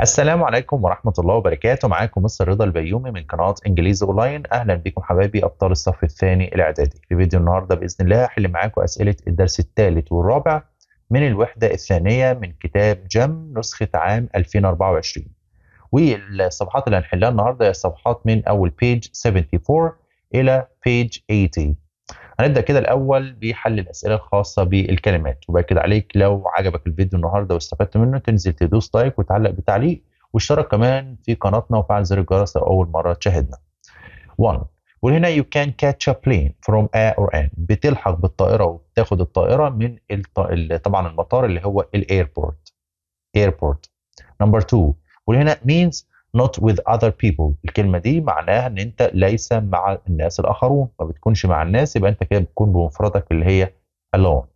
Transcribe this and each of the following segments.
السلام عليكم ورحمة الله وبركاته معاكم مستر رضا البيومي من قناة انجليزي اونلاين اهلا بكم حبايبي ابطال الصف الثاني الاعدادي في فيديو النهاردة باذن الله هحل معاكم اسئلة الدرس الثالث والرابع من الوحدة الثانية من كتاب جم نسخة عام 2024 والصفحات اللي هنحلها النهاردة هي الصفحات من اول بيج 74 الى بيج 80 هنبدا كده الاول بحل الاسئله الخاصه بالكلمات وباكد عليك لو عجبك الفيديو النهارده واستفدت منه تنزل تدوس لايك وتعلق بتعليق واشترك كمان في قناتنا وفعل زر الجرس لو اول مره تشاهدنا 1 وهنا you can catch a plane from A or N بتلحق بالطائرة وبتاخد الطائرة من الط... طبعا المطار اللي هو الايربورت ايربورت نمبر 2 وهنا means not with other people الكلمة دي معناها ان انت ليس مع الناس الاخرون ما بتكونش مع الناس يبقى انت كده بتكون بمفردك اللي هي alone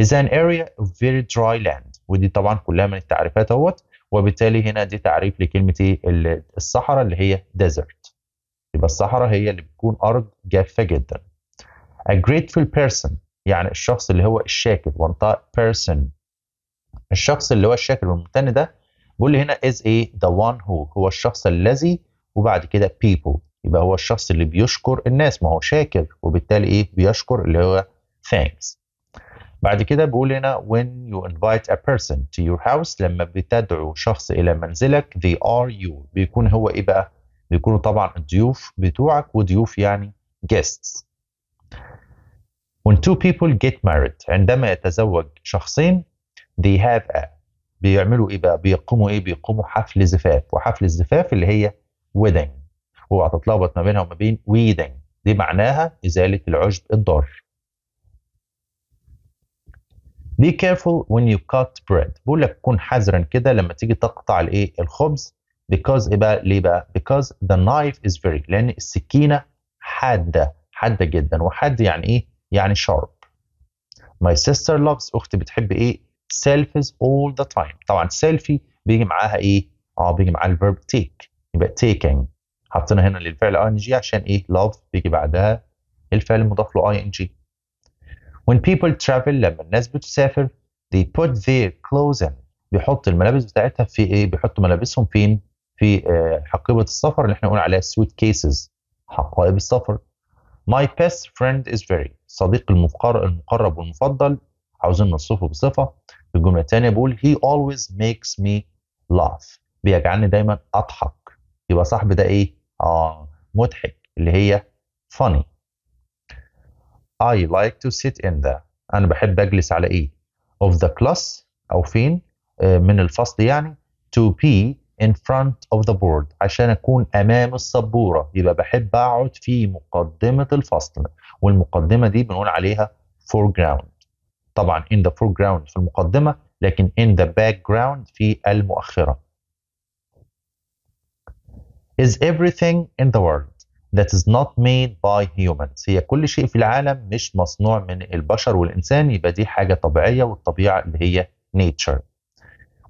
is an area of very dry land ودي طبعا كلها من التعريفات اهوت وبالتالي هنا دي تعريف لكلمة إيه؟ الصحراء اللي هي desert يبقى الصحراء هي اللي بتكون ارض جافة جدا a grateful person يعني الشخص اللي هو الشاكر وانت person الشخص اللي هو الشاكر والممتن ده بيقول لي هنا is a the one who هو الشخص الذي وبعد كده people يبقى هو الشخص اللي بيشكر الناس ما هو شاكر وبالتالي ايه بيشكر اللي هو thanks بعد كده بيقول هنا when you invite a person to your house لما بتدعو شخص الى منزلك they are you بيكون هو ايه بقى بيكونوا طبعا الضيوف بتوعك وضيوف يعني guests when two people get married عندما يتزوج شخصين they have a بيعملوا ايه بقى بيقوموا ايه بيقوموا حفل زفاف وحفل الزفاف اللي هي ويدنج اوعى تتلخبط ما بينها وما بين ويدنج دي معناها ازاله العشب الضار be careful when you cut bread بقول لك كن حذرا كده لما تيجي تقطع الايه الخبز because ايه بقى ليه بقى because the knife is very لان السكينه حاده حاده جدا وحاد يعني ايه يعني sharp my sister loves اختي بتحب ايه سيلفيز اول ذا تايم طبعا سيلفي بيجي معاها ايه؟ اه بيجي معاها الفيرب تيك يبقى تيكينج حطينا هنا للفعل اي ان جي عشان ايه؟ لاف بيجي بعدها الفعل المضاف له اي ان جي. when people travel لما الناس بتسافر they put their clothes in بيحط الملابس بتاعتها في ايه؟ بيحطوا ملابسهم فين؟ في آه، حقيبة السفر اللي احنا بنقول عليها سويت كيسز حقائب السفر My best friend is very صديق المقرب والمفضل عاوزين نوصفه بصفه في الجمله الثانيه بقول هي اولويز ميكس مي لاف بيجعلني دايما اضحك يبقى صاحبي ده ايه اه مضحك اللي هي funny I like to sit in the أنا بحب أجلس على إيه؟ of the class أو فين؟ آه، من الفصل يعني to be in front of the board عشان أكون أمام السبورة يبقى بحب أقعد في مقدمة الفصل والمقدمة دي بنقول عليها foreground طبعا in the foreground في المقدمه لكن in the background في المؤخره is everything in the world that is not made by humans هي كل شيء في العالم مش مصنوع من البشر والإنسان يبقى دي حاجة طبيعية والطبيعة اللي هي nature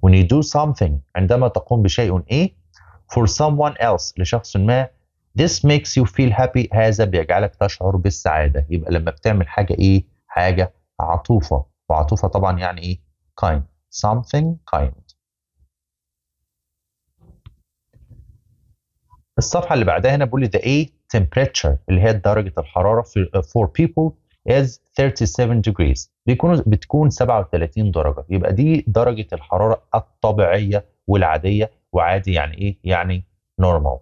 when you do something عندما تقوم بشيء إيه for someone else لشخص ما this makes you feel happy هذا بيجعلك تشعر بالسعادة يبقى لما بتعمل حاجة إيه حاجة عطوفة وعطوفة طبعا يعني إيه kind something kind الصفحة اللي بعدها هنا بيقول لي the A temperature اللي هي درجة الحرارة في for people is 37 degrees بيكونوا بتكون 37 درجة يبقى دي درجة الحرارة الطبيعية والعادية وعادي يعني ايه؟ يعني normal.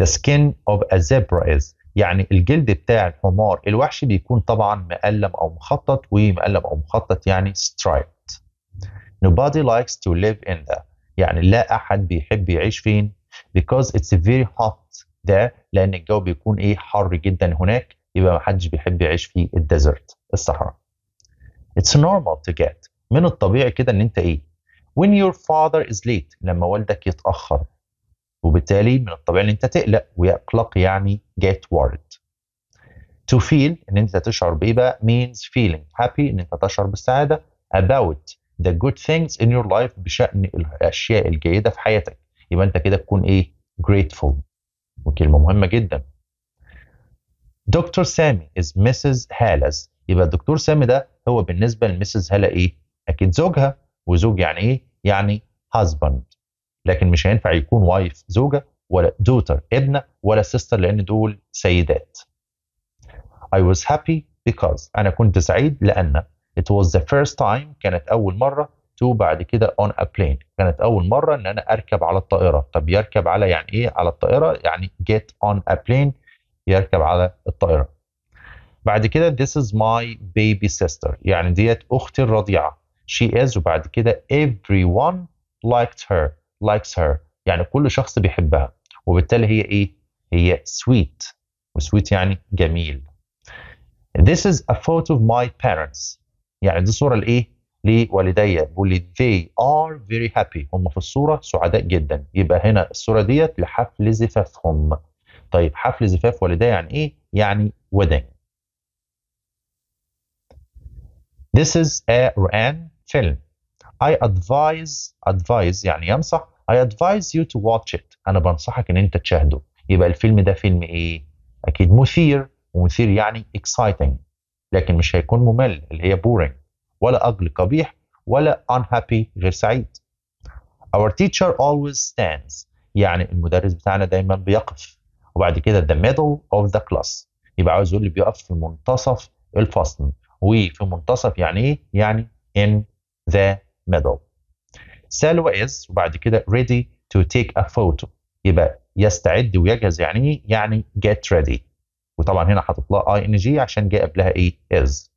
The skin of a zebra is يعني الجلد بتاع الحمار الوحشي بيكون طبعا مقلم او مخطط ومقلم او مخطط يعني striped nobody likes to live in the يعني لا احد بيحب يعيش فين because it's very hot ده لان الجو بيكون ايه حر جدا هناك يبقى ما حدش بيحب يعيش في الديزرت الصحراء it's normal to get من الطبيعي كده ان انت ايه when your father is late لما والدك يتاخر وبالتالي من الطبيعي ان انت تقلق ويقلق يعني get worried to feel ان انت تشعر بايه بقى means feeling happy ان انت تشعر بالسعاده about the good things in your life بشان الاشياء الجيده في حياتك يبقى انت كده تكون ايه grateful وكلمه مهمه جدا دكتور سامي is Mrs. هالاز يبقى دكتور سامي ده هو بالنسبه لمسز هالا ايه اكيد زوجها وزوج يعني ايه يعني husband لكن مش هينفع يكون وايف زوجه ولا دوتر ابنه ولا سيستر لان دول سيدات. I was happy because انا كنت سعيد لان it was the first time كانت اول مره to بعد كده on a plane كانت اول مره ان انا اركب على الطائره طب يركب على يعني ايه على الطائره يعني get on a plane يركب على الطائره. بعد كده this is my baby sister يعني ديت اختي الرضيعه she is وبعد كده everyone liked her likes her يعني كل شخص بيحبها وبالتالي هي ايه هي sweet وسويت يعني جميل This is a photo of my parents يعني دي صورة لإيه؟ لوالديا بيقول لي they are very happy هم في الصورة سعداء جدا يبقى هنا الصورة ديت لحفل زفافهم طيب حفل زفاف والديا يعني إيه؟ يعني wedding This is a Ryan film I advise advise يعني ينصح I advise you to watch it أنا بنصحك إن أنت تشاهده يبقى الفيلم ده فيلم إيه؟ أكيد مثير ومثير يعني exciting لكن مش هيكون ممل اللي هي boring ولا أجل قبيح ولا unhappy غير سعيد Our teacher always stands يعني المدرس بتاعنا دايما بيقف وبعد كده the middle of the class يبقى عاوز يقول لي بيقف في منتصف الفصل وفي منتصف يعني ايه؟ يعني in the medal سالو is وبعد كده ready to take a photo يبقى يستعد ويجهز يعني ايه؟ يعني get ready وطبعا هنا حاطط لها ing عشان جه قبلها ايه is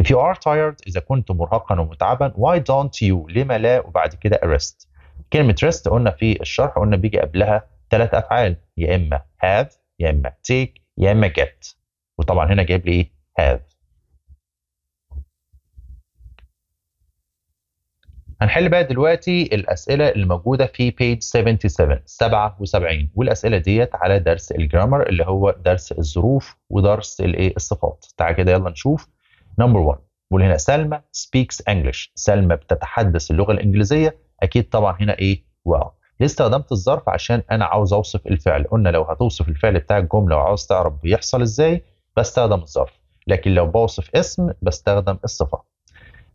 if you are tired اذا كنت مرهقا ومتعبا why don't you لما لا وبعد كده rest كلمة rest قلنا في الشرح قلنا بيجي قبلها ثلاث افعال يا اما have يا اما take يا اما get وطبعا هنا جايب لي ايه have هنحل بقى دلوقتي الأسئلة اللي موجودة في بيج 77 77 والأسئلة ديت على درس الجرامر اللي هو درس الظروف ودرس الايه الصفات تعال كده يلا نشوف نمبر 1 بيقول هنا سلمى سبيكس انجلش سلمى بتتحدث اللغة الإنجليزية أكيد طبعا هنا إيه well ليه استخدمت الظرف عشان أنا عاوز أوصف الفعل قلنا لو هتوصف الفعل بتاع الجملة وعاوز تعرف بيحصل إزاي بستخدم الظرف لكن لو بوصف اسم بستخدم الصفة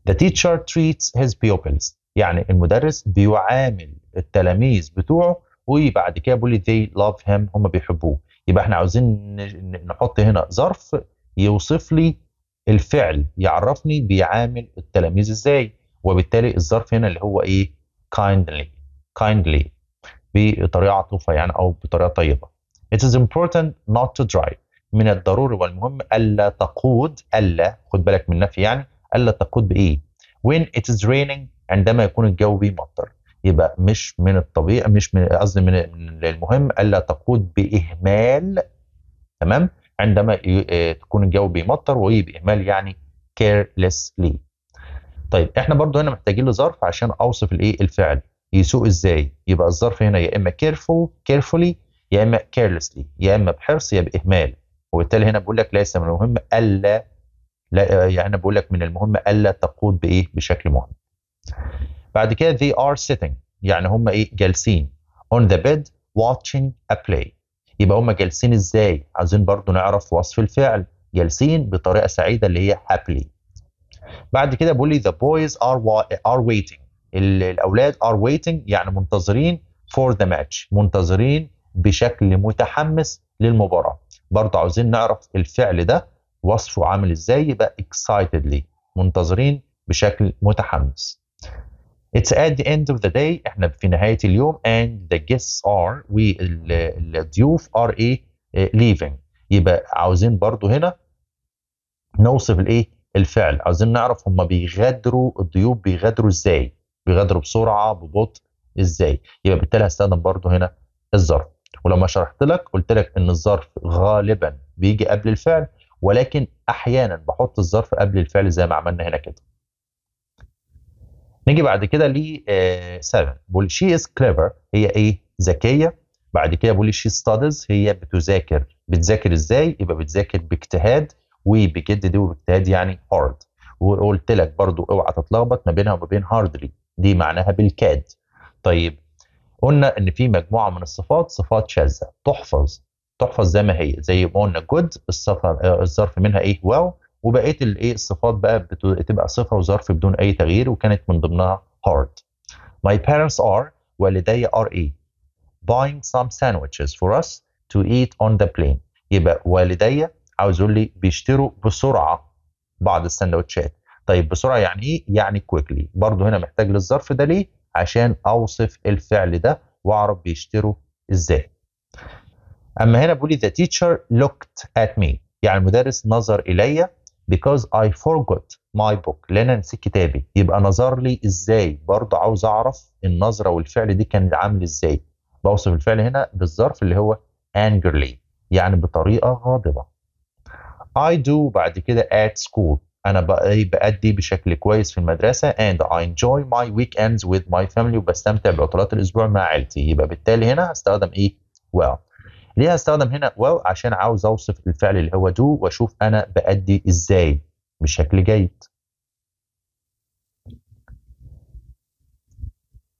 The teacher treats his pupils يعني المدرس بيعامل التلاميذ بتوعه وبعد كده بيقول they love him هم بيحبوه يبقى احنا عاوزين نحط هنا ظرف يوصف لي الفعل يعرفني بيعامل التلاميذ ازاي وبالتالي الظرف هنا اللي هو ايه kindly kindly بطريقه عاطفه يعني او بطريقه طيبه it is important not to drive من الضروري والمهم الا تقود الا خد بالك من نفي يعني الا تقود بايه when it is raining عندما يكون الجو بيمطر يبقى مش من الطبيعي مش من قصدي من المهم الا تقود باهمال تمام عندما آه، تكون الجو بيمطر وباهمال يعني carelessly طيب احنا برضو هنا محتاجين لظرف عشان اوصف الايه الفعل يسوق ازاي يبقى الظرف هنا يا اما careful carefully يا اما carelessly يا اما بحرص يا باهمال وبالتالي هنا بقول لك ليس من المهم الا لا آه، يعني انا بقول لك من المهم الا تقود بايه بشكل مهم بعد كده they are sitting يعني هم ايه جالسين on the bed watching a play يبقى هم جالسين ازاي عايزين برضو نعرف وصف الفعل جالسين بطريقه سعيده اللي هي happily بعد كده بقول لي the boys are are waiting الاولاد are waiting يعني منتظرين for the match منتظرين بشكل متحمس للمباراه برضو عاوزين نعرف الفعل ده وصفه عامل ازاي يبقى excitedly منتظرين بشكل متحمس It's at the end of the day احنا في نهاية اليوم and the guests are والضيوف are ايه leaving يبقى عاوزين برضو هنا نوصف الايه الفعل عاوزين نعرف هم بيغادروا الضيوف بيغادروا ازاي بيغادروا بسرعة ببطء ازاي يبقى بالتالي هستخدم برضو هنا الظرف ولما شرحت لك قلت لك ان الظرف غالبا بيجي قبل الفعل ولكن احيانا بحط الظرف قبل الفعل زي ما عملنا هنا كده نيجي بعد كده ل 7 بقول شي از كليفر هي ايه ذكيه بعد كده بقول شي ستادز هي بتذاكر بتذاكر ازاي يبقى بتذاكر باجتهاد وبجد دي وباجتهاد يعني هارد وقلت لك برضو اوعى تتلخبط ما بينها وما بين هاردلي دي معناها بالكاد طيب قلنا ان في مجموعه من الصفات صفات شاذه تحفظ تحفظ زي ما هي زي ما قلنا جود السفر الظرف منها ايه واو وبقيه الايه الصفات بقى بتبقى صفه وظرف بدون اي تغيير وكانت من ضمنها hard my parents are والدي are ايه buying some sandwiches for us to eat on the plane يبقى والدي عاوز يقول لي بيشتروا بسرعه بعض السندوتشات طيب بسرعه يعني ايه يعني كويكلي برضه هنا محتاج للظرف ده ليه عشان اوصف الفعل ده واعرف بيشتروا ازاي اما هنا بيقول لي the teacher looked at me يعني المدرس نظر الي because I forgot my book لان انا نسيت كتابي يبقى نظر لي ازاي برضه عاوز اعرف النظره والفعل دي كان عامل ازاي بوصف الفعل هنا بالظرف اللي هو angrily يعني بطريقه غاضبه I do بعد كده at school انا إيه، بأدي بشكل كويس في المدرسه and I enjoy my weekends with my family وبستمتع بعطلات الاسبوع مع عيلتي يبقى بالتالي هنا هستخدم ايه well ليه هستخدم هنا واو عشان عاوز اوصف الفعل اللي هو دو واشوف انا بادي ازاي بشكل جيد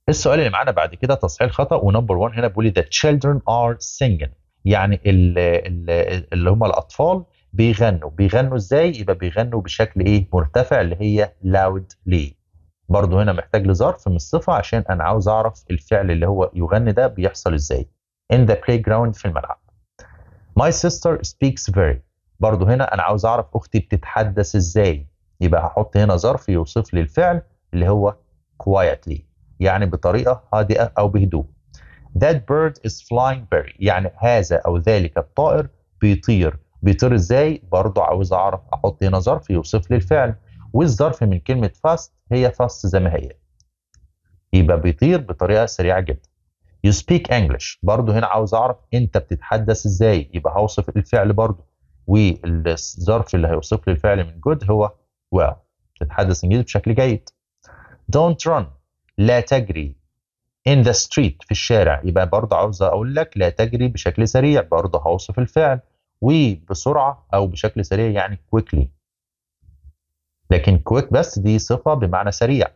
السؤال اللي معانا بعد كده تصحيح الخطا ونمبر 1 هنا بيقول the children are singing يعني اللي هم الاطفال بيغنوا بيغنوا ازاي يبقى بيغنوا بشكل ايه مرتفع اللي هي loudly برضه هنا محتاج لظرف من الصفه عشان انا عاوز اعرف الفعل اللي هو يغني ده بيحصل ازاي in the playground في الملعب my sister speaks very برضو هنا أنا عاوز أعرف أختي بتتحدث إزاي يبقى هحط هنا ظرف يوصف لي الفعل اللي هو quietly يعني بطريقة هادئة أو بهدوء that bird is flying very يعني هذا أو ذلك الطائر بيطير بيطير إزاي برضو عاوز أعرف أحط هنا ظرف يوصف لي الفعل والظرف من كلمة fast هي fast زي ما هي يبقى بيطير بطريقة سريعة جدا يو سبيك انجلش برضه هنا عاوز اعرف انت بتتحدث ازاي يبقى هوصف الفعل برضه والظرف اللي هيوصف لي الفعل من جود هو well بتتحدث انجليزي بشكل جيد don't run لا تجري in the street في الشارع يبقى برضه عاوز اقول لك لا تجري بشكل سريع برضه هوصف الفعل وبسرعه او بشكل سريع يعني quickly لكن quick بس دي صفه بمعنى سريع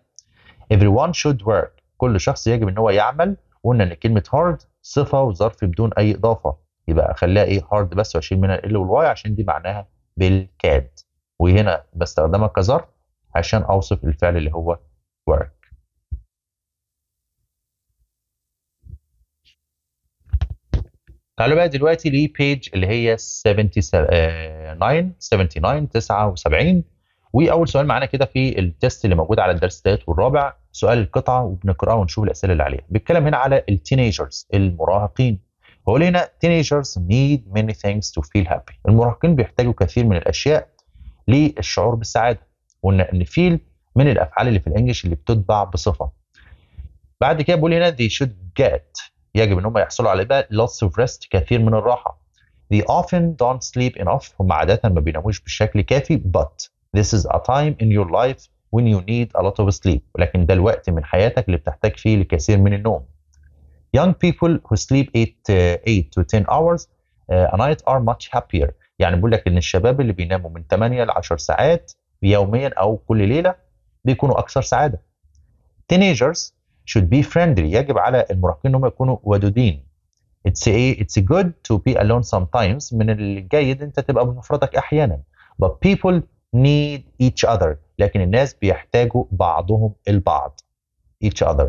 everyone should work كل شخص يجب ان هو يعمل قلنا ان كلمه هارد صفه وظرف بدون اي اضافه يبقى اخليها ايه هارد بس واشيل منها ال والواي عشان دي معناها بالكاد وهنا بستخدمها كظرف عشان اوصف الفعل اللي هو ورك تعالوا بقى دلوقتي لبيج اللي هي 79 79 79 واول سؤال معانا كده في التست اللي موجود على الدرس الثالث والرابع سؤال القطعه وبنقراه ونشوف الاسئله اللي عليها بيتكلم هنا على التينيجرز المراهقين بيقول هنا teenagers need many things to feel happy المراهقين بيحتاجوا كثير من الاشياء للشعور بالسعاده وان ان فيل من الافعال اللي في الانجليش اللي بتتبع بصفه بعد كده بيقول هنا they should get يجب ان هم يحصلوا على بقى lots of rest كثير من الراحه they often don't sleep enough هم عاده ما بيناموش بالشكل كافي but This is a time in your life when you need a lot of sleep ولكن ده الوقت من حياتك اللي بتحتاج فيه لكثير من النوم. Young people who sleep 8 8 uh, to 10 hours uh, a night are much happier يعني بقول لك ان الشباب اللي بيناموا من 8 ل 10 ساعات يوميا او كل ليله بيكونوا اكثر سعاده. Teenagers should be friendly يجب على المراهقين انهم يكونوا ودودين. It's a, it's a good to be alone sometimes من الجيد انت تبقى بمفردك احيانا. But people need each other لكن الناس بيحتاجوا بعضهم البعض each other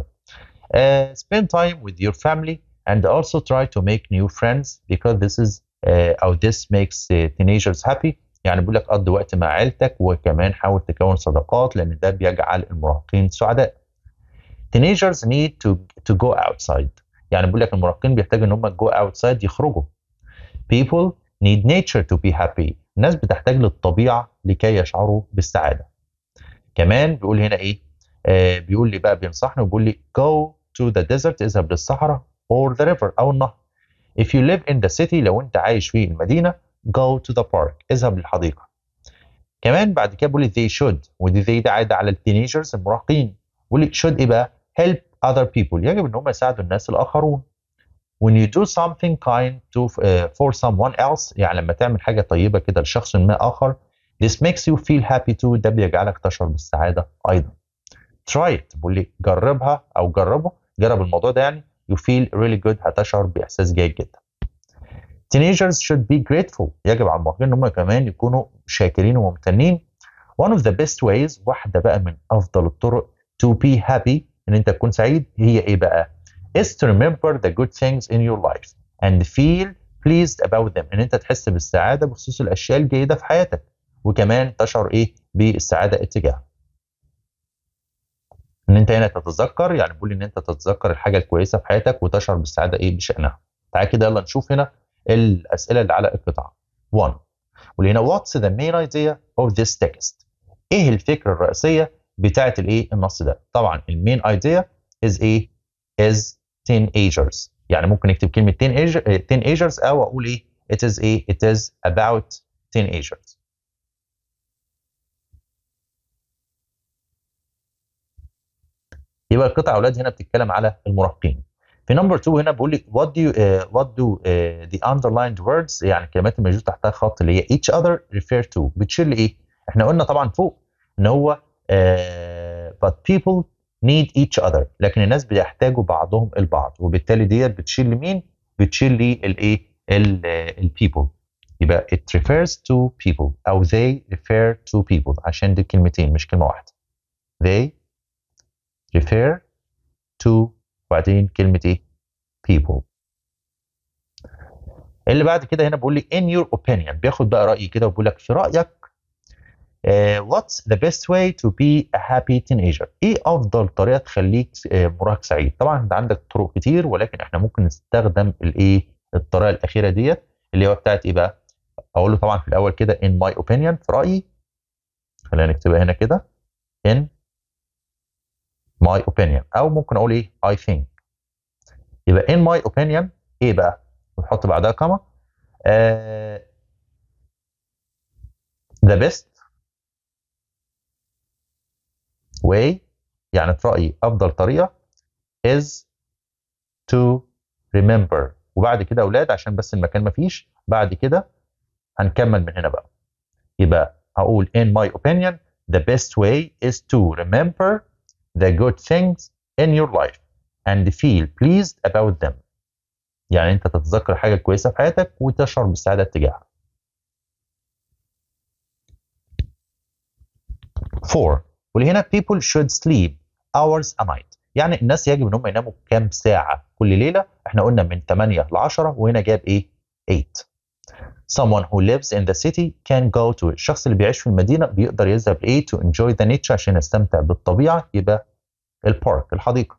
uh, spend time with your family and also try to make new friends because this is uh, or this makes uh, teenagers happy يعني بيقول لك قضي وقت مع عيلتك وكمان حاول تكون صداقات لان ده بيجعل المراهقين سعداء teenagers need to to go outside يعني بيقول لك المراهقين بيحتاجوا ان هم go outside يخرجوا people need nature to be happy الناس بتحتاج للطبيعة لكي يشعروا بالسعادة كمان بيقول هنا ايه آه بيقول لي بقى بينصحني وبيقول لي go to the desert اذهب للصحراء or the river او النهر if you live in the city لو انت عايش في المدينة go to the park اذهب للحديقة كمان بعد كده بيقول لي they should ودي زي ده عاده على التينيجرز المراهقين بيقول لي should ايه بقى help other people يجب ان هم يساعدوا الناس الاخرون when you do something kind to uh, for someone else يعني لما تعمل حاجة طيبة كده لشخص ما آخر this makes you feel happy too ده بيجعلك تشعر بالسعادة أيضا try it بقول لي جربها أو جربه جرب الموضوع ده يعني you feel really good هتشعر بإحساس جيد جدا teenagers should be grateful يجب على المراهقين ان هم كمان يكونوا شاكرين وممتنين one of the best ways واحده بقى من افضل الطرق to be happy ان انت تكون سعيد هي ايه بقى is to remember the good things in your life and feel pleased about them ان انت تحس بالسعاده بخصوص الاشياء الجيده في حياتك وكمان تشعر ايه بالسعاده اتجاهها ان انت هنا تتذكر يعني بقول ان انت تتذكر الحاجه الكويسه في حياتك وتشعر بالسعاده ايه بشانها تعال كده يلا نشوف هنا الاسئله اللي على القطعه 1 هنا واتس ذا مين ايديا اوف ذيس تكست ايه الفكره الرئيسيه بتاعه الايه النص ده طبعا المين ايديا از ايه از تين ايجرز يعني ممكن اكتب كلمه تين ايجر تين ايجرز او اقول ايه it is ايه it is about ايجرز يبقى القطع اولاد هنا بتتكلم على المراهقين في نمبر 2 هنا بيقول لك what do uh, what do uh, the underlined words يعني الكلمات الموجود تحتها خط اللي هي each other refer to بتشير لايه؟ احنا قلنا طبعا فوق ان هو uh, but people need each other لكن الناس بيحتاجوا بعضهم البعض وبالتالي ديت بتشيل لمين؟ بتشيل للايه؟ البيبل يبقى it refers to people او they refer to people عشان دي كلمتين مش كلمه واحده they refer to وبعدين كلمه ايه؟ people اللي بعد كده هنا بيقول لي in your opinion بياخد بقى رايي كده وبيقول لك في رايك واتس ذا بيست واي تو بي ا هابي teenager? ايه افضل طريقه تخليك آه، مراهق سعيد طبعا انت عندك طرق كتير ولكن احنا ممكن نستخدم الايه الطريقه الاخيره ديت اللي هو بتاعت ايه بقى اقول له طبعا في الاول كده ان ماي اوبينيون في رايي خلينا نكتبها هنا كده ان ماي اوبينيون او ممكن اقول ايه اي ثينك يبقى ان ماي اوبينيون ايه بقى نحط بعدها كما ذا بيست way يعني في رأيي أفضل طريقة is to remember وبعد كده أولاد عشان بس المكان مفيش بعد كده هنكمل من هنا بقى يبقى هقول in my opinion the best way is to remember the good things in your life and feel pleased about them يعني انت تتذكر حاجة كويسة في حياتك وتشعر بالسعادة تجاهها 4 هنا people should sleep hours a night يعني الناس يجب ان هم يناموا كام ساعه كل ليله احنا قلنا من 8 ل 10 وهنا جاب ايه 8 someone who lives in the city can go to it. الشخص اللي بيعيش في المدينه بيقدر يذهب ايه to enjoy the nature عشان يستمتع بالطبيعه يبقى البارك الحديقه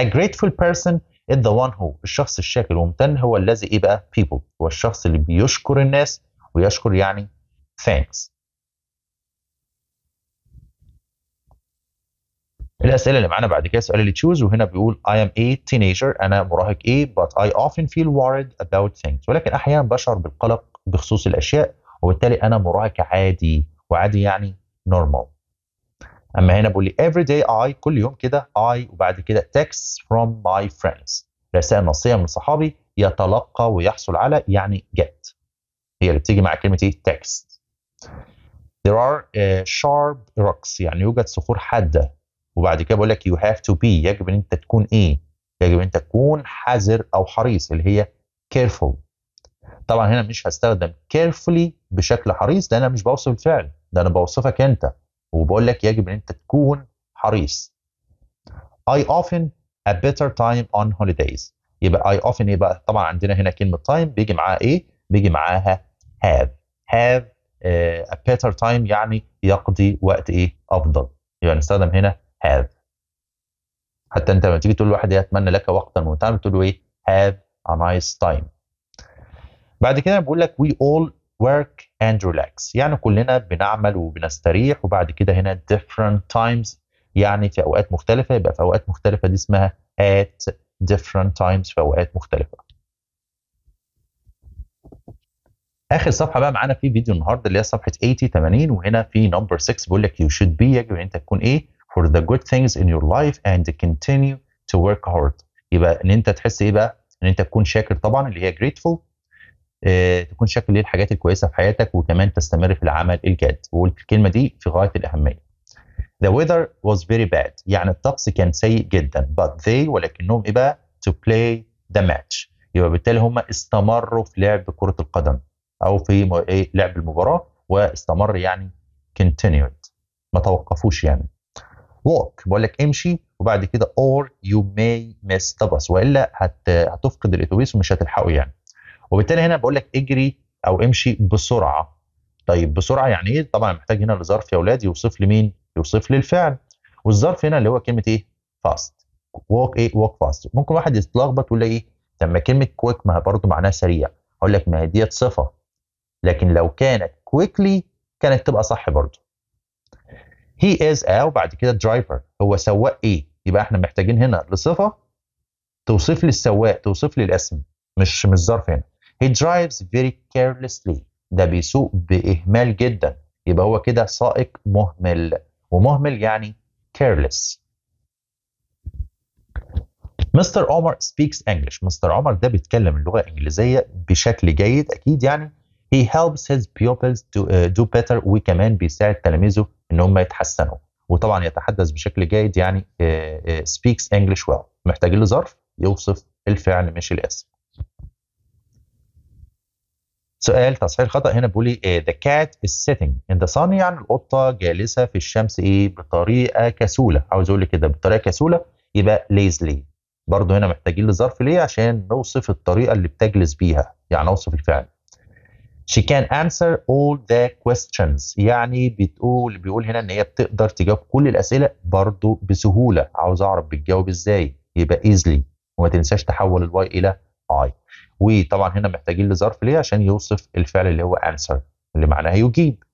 a grateful person is the one who الشخص الشاكر وممتن هو الذي ايه بقى people هو الشخص اللي بيشكر الناس ويشكر يعني thanks الاسئله اللي معانا بعد كده سؤال اللي تشوز وهنا بيقول I am a teenager انا مراهق ايه but I often feel worried about things ولكن احيانا بشعر بالقلق بخصوص الاشياء وبالتالي انا مراهق عادي وعادي يعني normal اما هنا بيقول لي every day I كل يوم كده I وبعد كده text from my friends رسائل نصيه من صحابي يتلقى ويحصل على يعني get هي اللي بتيجي مع كلمه ايه text There are uh, sharp rocks يعني يوجد صخور حاده وبعد كده بقول لك يو هاف تو بي يجب ان انت تكون ايه يجب ان انت تكون حذر او حريص اللي هي كيرفول طبعا هنا مش هستخدم كيرفولي بشكل حريص لان انا مش بوصف الفعل ده انا بوصفك انت وبقول لك يجب ان انت تكون حريص I often a better time on holidays يبقى I often ايه بقى طبعا عندنا هنا كلمه time بيجي معاها ايه بيجي معاها have have آه، a better time يعني يقضي وقت ايه افضل يبقى نستخدم هنا هاف حتى انت لما تيجي تقول لواحد اتمنى لك وقتا ممتعا بتقول له ايه هاف ا نايس تايم بعد كده بقول لك وي اول ورك اند ريلاكس يعني كلنا بنعمل وبنستريح وبعد كده هنا ديفرنت تايمز يعني في اوقات مختلفه يبقى في اوقات مختلفه دي اسمها ات ديفرنت تايمز في اوقات مختلفه اخر صفحه بقى معانا في فيديو النهارده اللي هي صفحه 80 80 وهنا في نمبر 6 بيقول لك يو شود بي يجب ان انت تكون ايه for the good things in your life and continue to work hard يبقى ان انت تحس ايه بقى ان انت تكون شاكر طبعا اللي هي grateful اه تكون شاكر للحاجات الكويسه في حياتك وكمان تستمر في العمل الجاد والكلمه دي في غايه الاهميه The weather was very bad يعني الطقس كان سيء جدا but they ولكنهم ايه بقى to play the match يبقى بالتالي هم استمروا في لعب كرة القدم أو في إيه، لعب المباراة واستمر يعني continued ما توقفوش يعني ووك بقول لك امشي وبعد كده اور يو ماي ميس ذا bus والا هت... هتفقد الاتوبيس ومش هتلحقه يعني وبالتالي هنا بقول لك اجري او امشي بسرعه طيب بسرعه يعني ايه طبعا محتاج هنا لظرف يا اولاد يوصف لي مين يوصف لي الفعل والظرف هنا اللي هو كلمه ايه فاست ووك ايه ووك فاست ممكن واحد يتلخبط ولا ايه لما كلمه كويك ما برضه معناها سريع اقول لك ما هي ديت صفه لكن لو كانت كويكلي كانت تبقى صح برضه هي از او بعد كده درايفر هو سواق ايه يبقى احنا محتاجين هنا لصفه توصف لي السواق توصف لي الاسم مش مش ظرف هنا هي درايفز فيري كيرلسلي ده بيسوق باهمال جدا يبقى هو كده سائق مهمل ومهمل يعني كيرلس مستر عمر سبيكس انجلش مستر عمر ده بيتكلم اللغه الانجليزيه بشكل جيد اكيد يعني he helps his pupils to uh, do better وكمان بيساعد تلاميذه ان هم يتحسنوا وطبعا يتحدث بشكل جيد يعني uh, uh, speaks English well محتاجين له ظرف يوصف الفعل مش الاسم سؤال تصحيح خطأ هنا بيقول لي ذا كات از sitting ان ذا sun يعني القطه جالسه في الشمس ايه بطريقه كسوله عاوز اقول لك كده بطريقه كسوله يبقى lazily برضه هنا محتاجين لظرف ليه عشان نوصف الطريقه اللي بتجلس بيها يعني اوصف الفعل she can answer all the questions يعني بتقول بيقول هنا ان هي بتقدر تجاوب كل الاسئله برضه بسهوله عاوز اعرف بتجاوب ازاي يبقى easily وما تنساش تحول الواي الى اي وطبعا هنا محتاجين لظرف ليه عشان يوصف الفعل اللي هو answer اللي معناها يجيب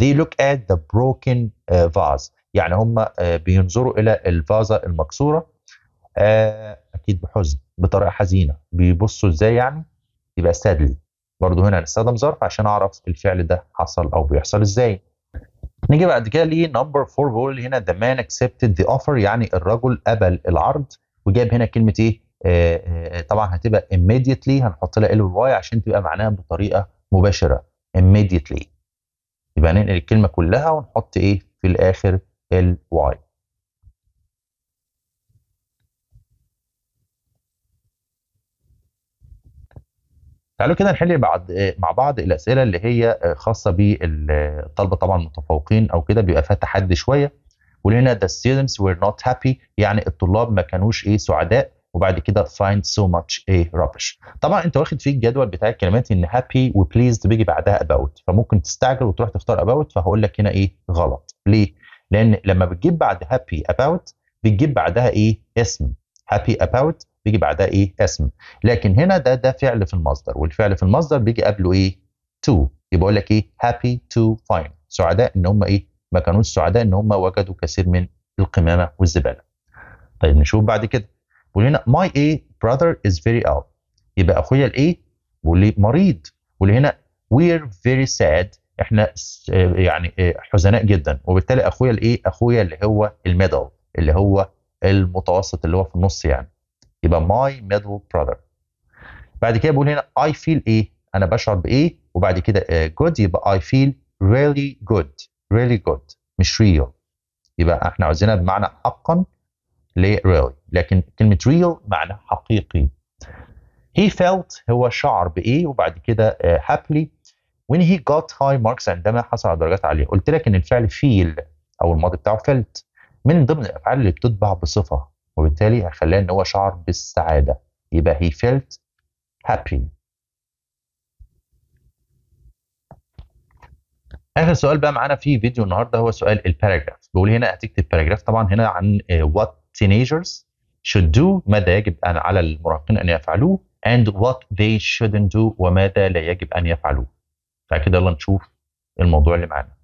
they look at the broken uh, vase يعني هم uh, بينظروا الى الفازه المكسوره uh, اكيد بحزن بطريقه حزينه بيبصوا ازاي يعني يبقى sadly برضو هنا نستخدم ظرف عشان اعرف الفعل ده حصل او بيحصل ازاي نيجي بعد كده لنمبر 4 بول هنا ذا مان اكسبتد ذا اوفر يعني الرجل قبل العرض وجاب هنا كلمه ايه آه، آه، طبعا هتبقى immediately هنحط لها ال واي عشان تبقى معناها بطريقه مباشره immediately يبقى ننقل الكلمه كلها ونحط ايه في الاخر ال واي تعالوا كده نحل بعض مع بعض الاسئله اللي هي خاصه بالطلبه طبعا المتفوقين او كده بيبقى فيها تحدي شويه ولقينا the students were not happy يعني الطلاب ما كانوش ايه سعداء وبعد كده find so much a إيه، rubbish طبعا انت واخد فيه الجدول بتاع الكلمات ان happy وبليزد بيجي بعدها about فممكن تستعجل وتروح تختار about فهقول لك هنا ايه غلط ليه لان لما بتجيب بعد happy about بتجيب بعدها ايه اسم happy about بيجي بعدها ايه اسم لكن هنا ده ده فعل في المصدر والفعل في المصدر بيجي قبله ايه تو يبقى اقول لك ايه هابي تو فاين سعداء ان هم ايه ما كانوش سعداء ان هم وجدوا كثير من القمامه والزباله طيب نشوف بعد كده بيقول هنا ماي ايه براذر از فيري اوت يبقى اخويا الايه بيقول لي مريض بيقول هنا وير فيري ساد احنا آه، يعني آه، حزناء جدا وبالتالي اخويا الايه اخويا اللي هو الميدل اللي هو المتوسط اللي هو في النص يعني يبقى ماي ميدل برودر بعد كده بقول هنا اي فيل ايه انا بشعر بايه وبعد كده جود آه، يبقى اي فيل really good really good مش ريل يبقى احنا عاوزينها بمعنى حقا ل really لكن كلمه ريل معنى حقيقي he felt هو شعر بايه وبعد كده هابلي آه، happily when he got high marks عندما حصل على درجات عاليه قلت لك ان الفعل feel او الماضي بتاعه felt من ضمن الافعال اللي بتتبع بصفه وبالتالي خلاه ان هو شعر بالسعاده يبقى he felt happy اخر سؤال بقى معانا في فيديو النهارده هو سؤال الباراجراف بيقول هنا هتكتب باراجراف طبعا هنا عن what teenagers should do ماذا يجب أن على المراهقين ان يفعلوه and what they shouldn't do وماذا لا يجب ان يفعلوه فكده يلا نشوف الموضوع اللي معانا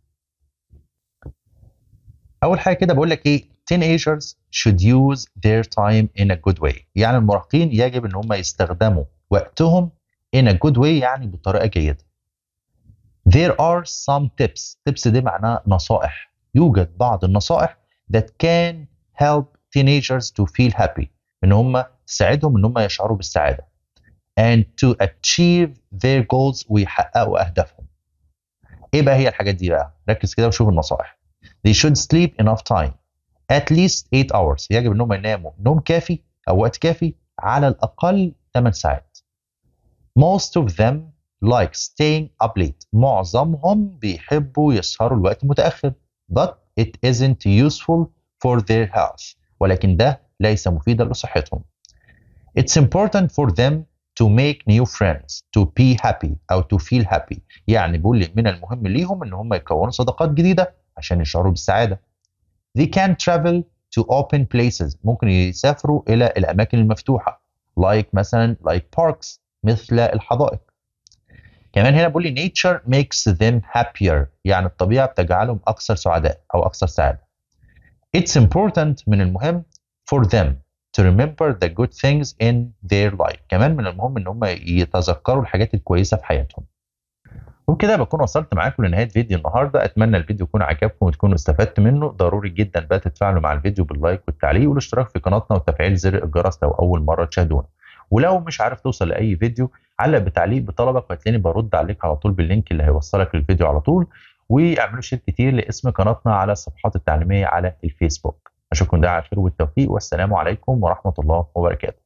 اول حاجه كده بقول لك ايه teenagers should use their time in a good way يعني المراهقين يجب ان هم يستخدموا وقتهم in a good way يعني بطريقه جيده there are some tips tips دي معناها نصائح يوجد بعض النصائح that can help teenagers to feel happy ان هم تساعدهم ان هم يشعروا بالسعاده and to achieve their goals ويحققوا اهدافهم ايه بقى هي الحاجات دي بقى ركز كده وشوف النصائح they should sleep enough time at least 8 hours يجب انهم يناموا نوم كافي او وقت كافي على الاقل 8 ساعات most of them like staying up late معظمهم بيحبوا يسهروا الوقت متاخر but it isn't useful for their health ولكن ده ليس مفيدا لصحتهم It's important for them to make new friends to be happy أو to feel happy يعني بيقول من المهم ليهم إن هم يكونوا صداقات جديدة عشان يشعروا بالسعادة They can travel to open places ممكن يسافروا إلى الأماكن المفتوحة like مثلا like parks مثل الحدائق كمان هنا بقول لي nature makes them happier يعني الطبيعة بتجعلهم أكثر سعداء أو أكثر سعادة It's important من المهم for them to remember the good things in their life كمان من المهم ان هم يتذكروا الحاجات الكويسه في حياتهم وبكده بكون وصلت معاكم لنهايه فيديو النهارده اتمنى الفيديو يكون عجبكم وتكونوا استفدتوا منه ضروري جدا بقى تتفاعلوا مع الفيديو باللايك والتعليق والاشتراك في قناتنا وتفعيل زر الجرس لو اول مره تشاهدونا ولو مش عارف توصل لاي فيديو علق بتعليق بطلبك وهتلاقيني برد عليك على طول باللينك اللي هيوصلك للفيديو على طول واعملوا شير كتير لاسم قناتنا على الصفحات التعليميه على الفيسبوك اشوفكم ده على خير والتوفيق والسلام عليكم ورحمه الله وبركاته